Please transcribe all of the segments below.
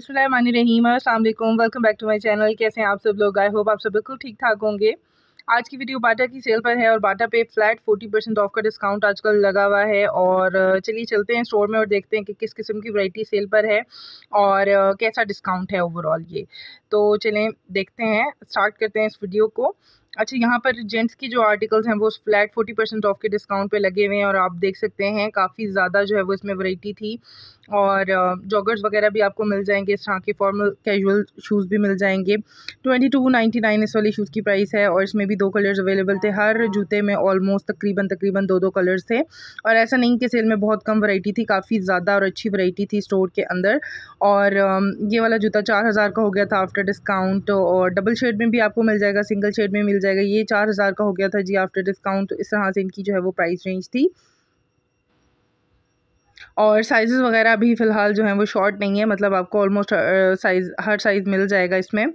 अस्सलाम welcome back to my channel कैसे हैं आप सब लोग आई होप आप सब बिल्कुल ठीक ठाक होंगे आज की वीडियो बाटा की सेल पर है और बाटा पे फ्लैट 40 परसेंट ऑफ का डिस्काउंट आजकल लगा हुआ है और चलिए चलते हैं स्टोर में और देखते हैं कि किस किस्म की वैरायटी सेल पर है और कैसा डिस्काउंट है ओवरऑल ये तो चलें देखते हैं स्टार्ट करते हैं इस वीडियो को अच्छा यहाँ पर जेंट्स की जो आर्टिकल्स हैं वो फ्लैट फोर्टी परसेंट ऑफ के डिस्काउंट पे लगे हुए हैं और आप देख सकते हैं काफ़ी ज़्यादा जो है वो इसमें वैरायटी थी और जॉगर्स वगैरह भी आपको मिल जाएंगे इस तरह के फॉर्मल कैजुअल शूज़ भी मिल जाएंगे ट्वेंटी टू नाइन्टी नाइन इस वाली शूज़ की प्राइस है और इसमें भी दो कलर्स अवेलेबल थे हर जूते में ऑलमोस्ट तकरीबन तकरीबन दो दो कलर्स थे और ऐसा नहीं कि सेल में बहुत कम वैरायटी थी काफ़ी ज़्यादा और अच्छी वैरायटी थी स्टोर के अंदर और ये वाला जूता चार हज़ार का हो गया था आफ्टर डिस्काउंट और डबल शेड में भी आपको मिल जाएगा सिंगल शेड में मिल जाएगा ये चार हज़ार का हो गया था जी आफ्टर डिस्काउंट तो इस तरह से इनकी जो है वो प्राइस रेंज थी और साइज़ वगैरह भी फ़िलहाल जो है वो शॉर्ट नहीं है मतलब आपको ऑलमोस्ट साइज़ हर साइज़ मिल जाएगा इसमें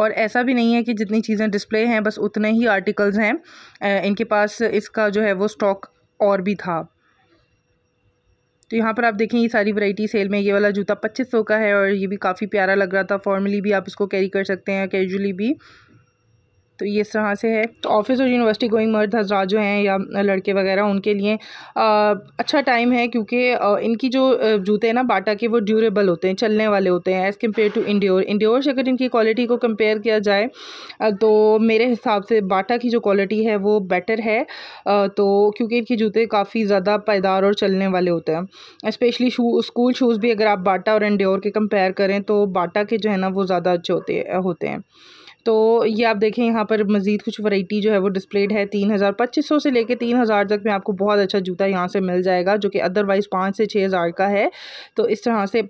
और ऐसा भी नहीं है कि जितनी चीज़ें डिस्प्ले हैं बस उतने ही आर्टिकल्स हैं इनके पास इसका जो है वो स्टॉक और भी था तो यहाँ पर आप देखें ये सारी वैरायटी सेल में ये वाला जूता पच्चीस सौ का है और ये भी काफ़ी प्यारा लग रहा था फॉर्मली भी आप इसको कैरी कर सकते हैं कैजुअली भी तो ये इस तरह से है तो ऑफिस और यूनिवर्सिटी गोइंग मर्द हजरा जो हैं या लड़के वगैरह उनके लिए आ, अच्छा टाइम है क्योंकि इनकी जो जूते हैं ना बाटा के वो ड्यूरेबल होते हैं चलने वाले होते हैं एज़ कम्पेयर टू इंडियोर इंडियोर से अगर इनकी क्वालिटी को कंपेयर किया जाए तो मेरे हिसाब से बाटा की जो क्वालिटी है वो बेटर है तो क्योंकि इनके जूते काफ़ी ज़्यादा पैदार और चलने वाले होते हैं इस्पेशली शू स्कूल शूज़ भी अगर आप बाटा और इंडियोर के कंपेयर करें तो बाटा के जो है ना वो ज़्यादा अच्छे होते होते हैं तो ये आप देखें यहाँ पर मज़ीद कुछ वैरायटी जो है वो डिस्प्लेड है तीन हज़ार पच्चीस सौ से लेके तीन हज़ार तक में आपको बहुत अच्छा जूता यहाँ से मिल जाएगा जो कि अदरवाइज़ पाँच से छः हज़ार का है तो इस तरह से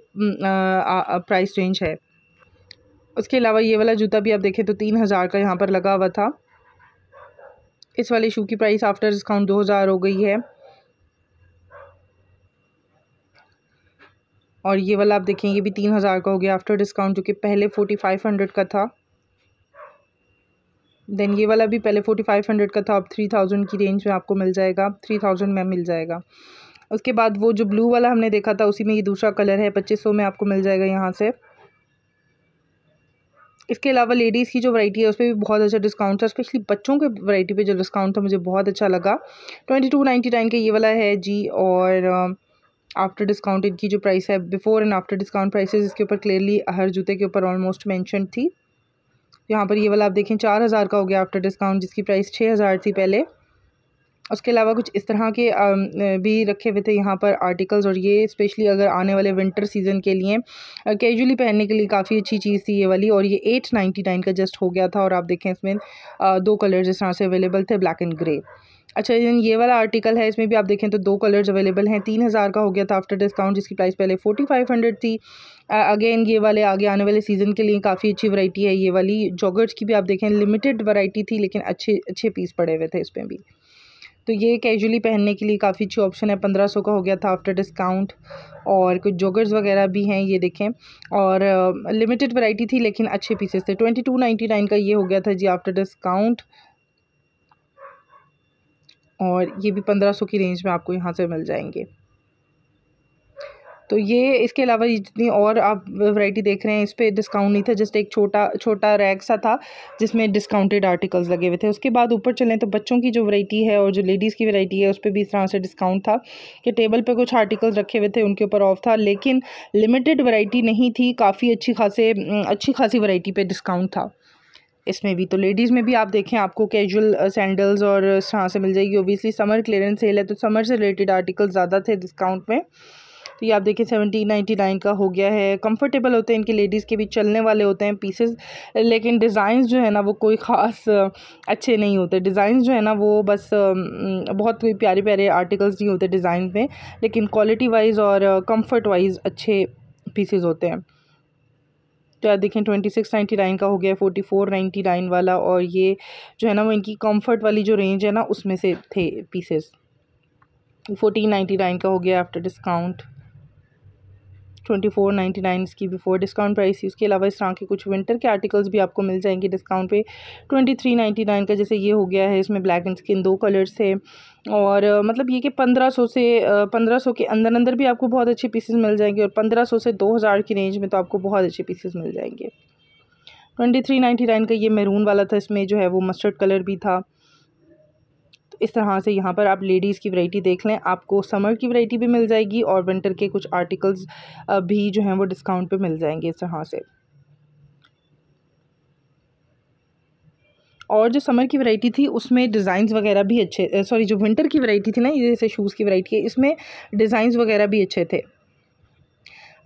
प्राइस रेंज है उसके अलावा ये वाला जूता भी आप देखें तो तीन हज़ार का यहाँ पर लगा हुआ था इस वाले शू की प्राइस आफ्टर डिस्काउंट दो हज़ार हो गई है और ये वाला आप देखें ये भी तीन हज़ार का हो गया आफ्टर डिस्काउंट जो कि पहले फोर्टी फाइव हंड्रेड का था देन ये वाला भी पहले फोर्टी फाइव हंड्रेड का था अब थ्री थाउजेंड की रेंज में आपको मिल जाएगा थ्री थाउजेंड में मिल जाएगा उसके बाद वो जो ब्लू वाला हमने देखा था उसी में ये दूसरा कलर है पच्चीस सौ में आपको मिल जाएगा यहाँ से इसके अलावा लेडीज़ की जो वैरायटी है उस पर भी बहुत अच्छा डिस्काउंट था स्पेशली बच्चों के वैरायटी पे जो डिस्काउंट था मुझे बहुत अच्छा लगा ट्वेंटी टू नाइन्टी नाइन का ये वाला है जी और आफ्टर डिस्काउंट इनकी जो प्राइस है before and after discount prices इसके ऊपर क्लियरली हर जूते के ऊपर ऑलमोस्ट मैंशन थी यहाँ पर ये वाला आप देखें चार हज़ार का हो गया आफ्टर डिस्काउंट जिसकी प्राइस छः हज़ार थी पहले उसके अलावा कुछ इस तरह के भी रखे हुए थे यहाँ पर आर्टिकल्स और ये स्पेशली अगर आने वाले विंटर सीज़न के लिए कैजुअली पहनने के लिए काफ़ी अच्छी चीज़ थी ये वाली और ये एट नाइन्टी नाइन का जस्ट हो गया था और आप देखें इसमें दो कलर जिस तरह से अवेलेबल थे ब्लैक एंड ग्रे अच्छा इवन ये वाला आर्टिकल है इसमें भी आप देखें तो दो कलर्स अवेलेबल हैं तीन हज़ार का हो गया था आफ्टर डिस्काउंट जिसकी प्राइस पहले फोर्टी फाइव हंड्रेड थी अगेन ये वाले आगे आने वाले सीज़न के लिए काफ़ी अच्छी वैरायटी है ये वाली जॉगर्स की भी आप देखें लिमिटेड वैरायटी थी लेकिन अच्छे अच्छे पीस पड़े हुए थे इसमें भी तो ये कैजुअली पहनने के लिए काफ़ी अच्छी ऑप्शन है पंद्रह सौ का हो गया था आफ्टर डिस्काउंट और कुछ जोगर्स वगैरह भी हैं ये देखें और लिमिटेड वैरायटी थी लेकिन अच्छे पीसेस थे ट्वेंटी टू नाइन्टी नाइन का ये हो गया था जी आफ्टर डिस्काउंट और ये भी पंद्रह सौ की रेंज में आपको यहाँ से मिल जाएंगे तो ये इसके अलावा जितनी और आप वैरायटी देख रहे हैं इस पर डिस्काउंट नहीं था जस्ट एक छोटा छोटा रैक सा था जिसमें डिस्काउंटेड आर्टिकल्स लगे हुए थे उसके बाद ऊपर चलें तो बच्चों की जो वैरायटी है और जो लेडीज़ की वैरायटी है उस पर भी इस तरह से डिस्काउंट था कि टेबल पर कुछ आर्टिकल्स रखे हुए थे उनके ऊपर ऑफ था लेकिन लिमिटेड वरायटी नहीं थी काफ़ी अच्छी खासे अच्छी खासी वरायटी पर डिस्काउंट था इसमें भी तो लेडीज़ में भी आप देखें आपको कैजुअल सैंडल्स और यहाँ से मिल जाएगी ओबियसली समर क्लियरेंस सेल है तो समर से रिलेटेड आर्टिकल ज़्यादा थे डिस्काउंट में तो ये आप देखिए सेवनटीन नाइन्टी नाइन का हो गया है कंफर्टेबल होते हैं इनके लेडीज़ के भी चलने वाले होते हैं पीसेस लेकिन डिज़ाइंस जो है ना वो कोई ख़ास अच्छे नहीं होते डिज़ाइंस जो है ना वो बस बहुत कोई प्यारे प्यारे आर्टिकल्स नहीं होते डिज़ाइन में लेकिन क्वालिटी वाइज और कम्फर्ट वाइज अच्छे पीसेज होते हैं देखें ट्वेंटी सिक्स नाइन्टी नाइन का हो गया फोर्टी फोर नाइन्टी नाइन वाला और ये जो है ना वो इनकी कम्फर्ट वाली जो रेंज है ना उसमें से थे पीसेस फोर्टीन नाइन्टी नाइन का हो गया after discount twenty four ninety nine इसकी बिफोर डिस्काउंट प्राइस थी उसके अलावा इस तरह के कुछ विंटर के आर्टिकल्स भी आपको मिल जाएंगे डिस्काउंट पे ट्वेंटी थ्री नाइन्टी नाइन का जैसे ये हो गया है इसमें ब्लैक एंड स्किन दो कलर्स है और मतलब ये कि पंद्रह सौ से पंद्रह सौ के अंदर अंदर भी आपको बहुत अच्छे पीसेज मिल जाएंगे और पंद्रह सौ से दो हज़ार की रेंज में तो आपको बहुत अच्छे पीसेज मिल जाएंगे ट्वेंटी थ्री नाइन्टी नाइन का ये मैरून वाला था इसमें जो है वो मस्टर्ड कलर भी था इस तरह से यहाँ पर आप लेडीज़ की वैरायटी देख लें आपको समर की वैरायटी भी मिल जाएगी और विंटर के कुछ आर्टिकल्स भी जो हैं वो डिस्काउंट पे मिल जाएंगे इस तरह से और जो समर की वैरायटी थी उसमें डिज़ाइंस वगैरह भी अच्छे सॉरी जो विंटर की वैरायटी थी ना जैसे शूज़ की वैरायटी है इसमें डिज़ाइंस वगैरह भी अच्छे थे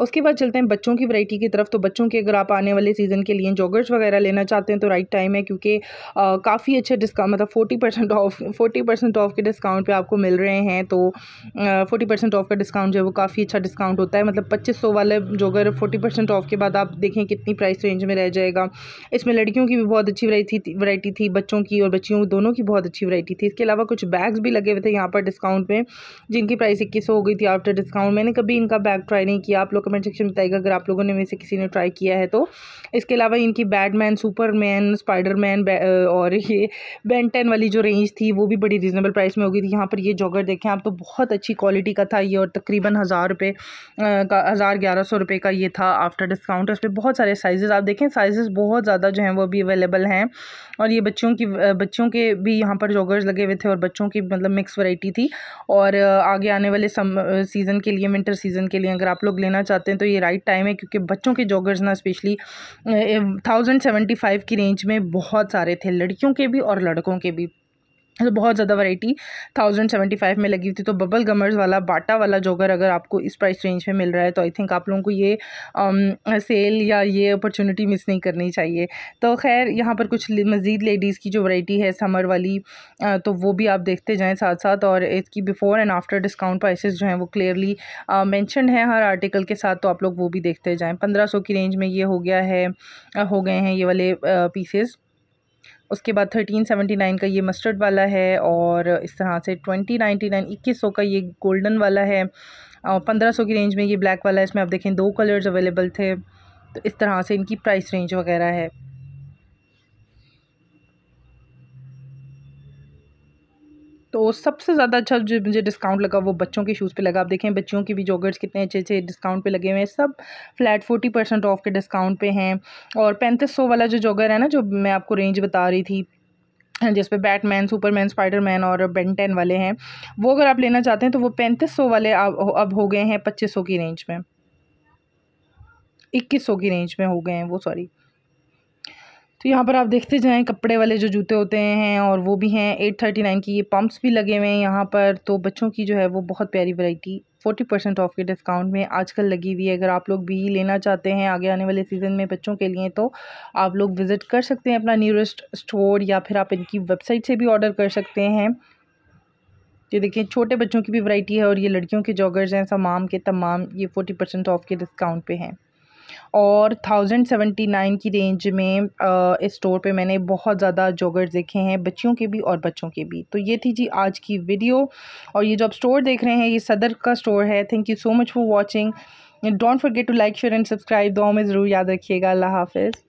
उसके बाद चलते हैं बच्चों की वैरायटी की तरफ तो बच्चों के अगर आप आने वाले सीज़न के लिए जॉगर्स वगैरह लेना चाहते हैं तो राइट टाइम है क्योंकि काफ़ी अच्छे डिस्काउंट मतलब forty percent off forty percent off के डिस्काउंट पे आपको मिल रहे हैं तो फोर्टी परसेंट ऑफ का डिस्काउंट जो है वो काफ़ी अच्छा डिस्काउंट होता है मतलब पच्चीस सौ वाला जॉगर फोर्टी परसेंट ऑफ के बाद आप देखें कितनी प्राइस रेंज में रह जाएगा इसमें लड़कियों की भी बहुत अच्छी वैरायटी वैरायटी थी बच्चों की और बच्चियों दोनों की बहुत अच्छी वैरायटी थी इसके अलावा कुछ बैग्स भी लगे हुए थे यहाँ पर डिस्काउंट में जिनकी प्राइस इक्कीस हो गई थी आफ्टर डिस्काउंट मैंने कभी इनका बैग ट्राई नहीं किया आप लोग कमेंट सेक्शन बताएगा अगर आप लोगों ने में से किसी ने ट्राई किया है तो इसके अलावा इनकी बैटमैन सुपरमैन स्पाइडरमैन और ये बेंटेन वाली जो रेंज थी वो भी बड़ी रीज़नेबल प्राइस में होगी थी यहाँ पर ये जॉगर देखें आप तो बहुत अच्छी क्वालिटी का था ये और तकरीबन हज़ार रुपये का हज़ार ग्यारह सौ रुपये का ये था आफ्टर डिस्काउंट उस पर बहुत सारे साइज़ आप देखें साइज़ बहुत ज़्यादा जो हैं वो अभी अवेलेबल हैं और ये बच्चों की बच्चों के भी यहाँ पर जॉगर्स लगे हुए थे और बच्चों की मतलब मिक्स वराइटी थी और आगे आने वाले सम सीज़न के लिए विंटर सीज़न के लिए अगर आप लोग लेना चाहते चाहते हैं तो ये राइट टाइम है क्योंकि बच्चों के जॉगर्स ना स्पेशली थाउजेंड सेवेंटी फाइव की रेंज में बहुत सारे थे लड़कियों के भी और लड़कों के भी तो बहुत ज़्यादा वैरायटी थाउजेंड सेवेंटी फाइव में लगी हुई थी तो बबल गमर्स वाला बाटा वाला जोगर अगर आपको इस प्राइस रेंज में मिल रहा है तो आई थिंक आप लोगों को ये आम, um, सेल या ये अपॉर्चुनिटी मिस नहीं करनी चाहिए तो खैर यहाँ पर कुछ मज़ीद लेडीज़ की जो वैरायटी है समर वाली आ, तो वो भी आप देखते जाएँ साथ साथ और इसकी before and after discount prices जो हैं वो क्लियरली मैंशन है हर आर्टिकल के साथ तो आप लोग वो भी देखते जाएँ पंद्रह की रेंज में ये हो गया है हो गए हैं ये वाले पीसेज़ उसके बाद थर्टीन सेवेंटी नाइन का ये मस्टर्ड वाला है और इस तरह से ट्वेंटी नाइन्टी नाइन इक्कीस सौ का ये गोल्डन वाला है पंद्रह सौ की रेंज में ये ब्लैक वाला है इसमें आप देखें दो कलर्स अवेलेबल थे तो इस तरह से इनकी प्राइस रेंज वगैरह है तो सबसे ज़्यादा अच्छा जो मुझे डिस्काउंट लगा वो बच्चों के शूज़ पे लगा आप देखें बच्चों के भी जॉगर्स कितने अच्छे अच्छे डिस्काउंट पे लगे हुए हैं सब फ्लैट फोर्टी परसेंट ऑफ के डिस्काउंट पे हैं और पैंतीस सौ वाला जो जोगर है ना जो मैं आपको रेंज बता रही थी जिस पे बैटमैन सुपरमैन स्पाइडरमैन और बेंटेन वाले हैं वो अगर आप लेना चाहते हैं तो वो पैंतीस सौ वाले अब हो गए हैं पच्चीस सौ की रेंज में इक्कीस सौ की रेंज में हो गए हैं वो सॉरी तो यहाँ पर आप देखते जाएँ कपड़े वाले जो जूते होते हैं और वो भी हैं एट थर्टी नाइन की ये पम्प्स भी लगे हुए हैं यहाँ पर तो बच्चों की जो है वो बहुत प्यारी वैरायटी फोर्टी परसेंट ऑफ के डिस्काउंट में आजकल लगी हुई है अगर आप लोग भी लेना चाहते हैं आगे आने वाले सीज़न में बच्चों के लिए तो आप लोग विज़िट कर सकते हैं अपना नियरेस्ट स्टोर या फिर आप इनकी वेबसाइट से भी ऑर्डर कर सकते हैं ये देखिए छोटे बच्चों की भी वैरायटी है और ये लड़कियों के जॉगर्स हैं तमाम के तमाम ये फोर्टी परसेंट ऑफ के डिस्काउंट पे हैं और थाउजेंड सेवेंटी नाइन की रेंज में आ, इस स्टोर पे मैंने बहुत ज़्यादा जोगर्स देखे हैं बच्चियों के भी और बच्चों के भी तो ये थी जी आज की वीडियो और ये जो आप स्टोर देख रहे हैं ये सदर का स्टोर है thank you so much for watching don't forget to like share and subscribe दो में ज़रूर याद रखिएगा अल्लाह हाफिज़